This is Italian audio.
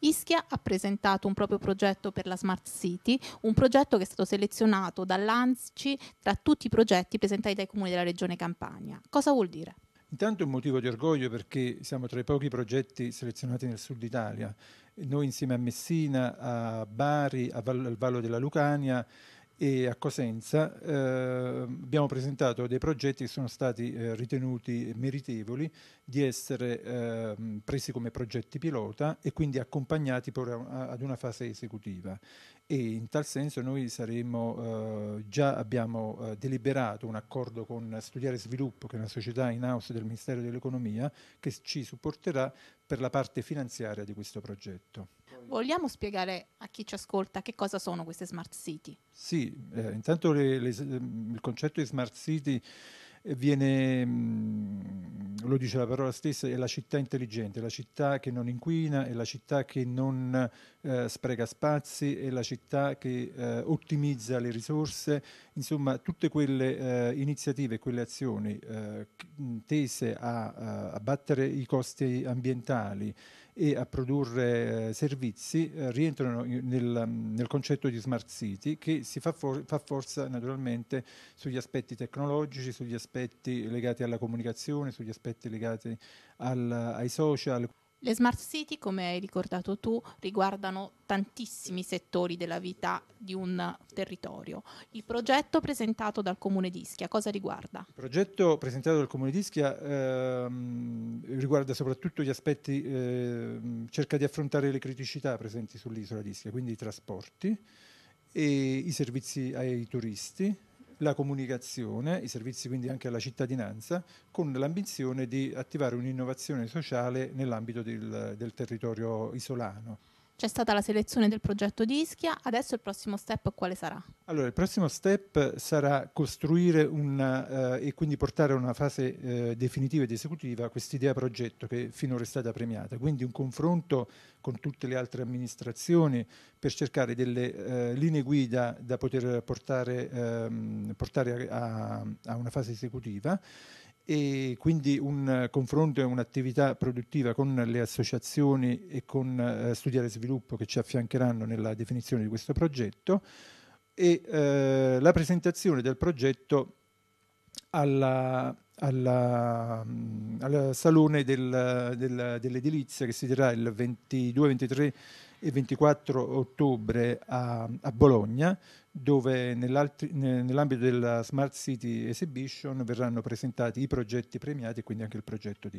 Ischia ha presentato un proprio progetto per la Smart City, un progetto che è stato selezionato dall'ANCI tra tutti i progetti presentati dai comuni della regione Campania. Cosa vuol dire? Intanto è un motivo di orgoglio perché siamo tra i pochi progetti selezionati nel sud Italia. Noi insieme a Messina, a Bari, a Val- al Vallo della Lucania e a Cosenza eh, abbiamo presentato dei progetti che sono stati eh, ritenuti meritevoli di essere eh, presi come progetti pilota e quindi accompagnati a, ad una fase esecutiva e in tal senso noi saremo, eh, già abbiamo eh, deliberato un accordo con Studiare Sviluppo che è una società in house del Ministero dell'Economia che ci supporterà per la parte finanziaria di questo progetto vogliamo spiegare a chi ci ascolta che cosa sono queste smart city? Sì, eh, intanto le, le, mm, il concetto di smart city eh, viene, mm, lo dice la parola stessa, è la città intelligente, la città che non inquina, è la città che non eh, spreca spazi, è la città che eh, ottimizza le risorse, insomma tutte quelle eh, iniziative, quelle azioni eh, mm, tese a, a, eh, abbattere i costi ambientali e a produrre eh, servizi eh, rientrano nel, nel, concetto di smart city che si fa, for- fa, forza naturalmente sugli aspetti tecnologici, sugli aspetti legati alla comunicazione, sugli aspetti legati al, ai social. Le smart city, come hai ricordato tu, riguardano tantissimi settori della vita di un territorio. Il progetto presentato dal Comune di Ischia, cosa riguarda? Il progetto presentato dal Comune di Ischia ehm, riguarda soprattutto gli aspetti, ehm, cerca di affrontare le criticità presenti sull'isola di Ischia, quindi i trasporti e i servizi ai turisti, la comunicazione, i servizi quindi anche alla cittadinanza, con l'ambizione di attivare un'innovazione sociale nell'ambito del, del territorio isolano. C'è stata la selezione del progetto di Ischia, adesso il prossimo step quale sarà? Allora, il prossimo step sarà costruire una, eh, e quindi portare a una fase eh, definitiva ed esecutiva quest'idea progetto che finora è stata premiata, quindi un confronto con tutte le altre amministrazioni per cercare delle eh, linee guida da poter portare, ehm, portare a, a una fase esecutiva e quindi un confronto e un'attività produttiva con le associazioni e con eh, Studiare Sviluppo che ci affiancheranno nella definizione di questo progetto e eh, la presentazione del progetto alla, alla, mm, al salone del, del, dell'edilizia che si terrà il 22-23 e 24 ottobre a, a Bologna, dove nell'ambito della Smart City Exhibition verranno presentati i progetti premiati e quindi anche il progetto di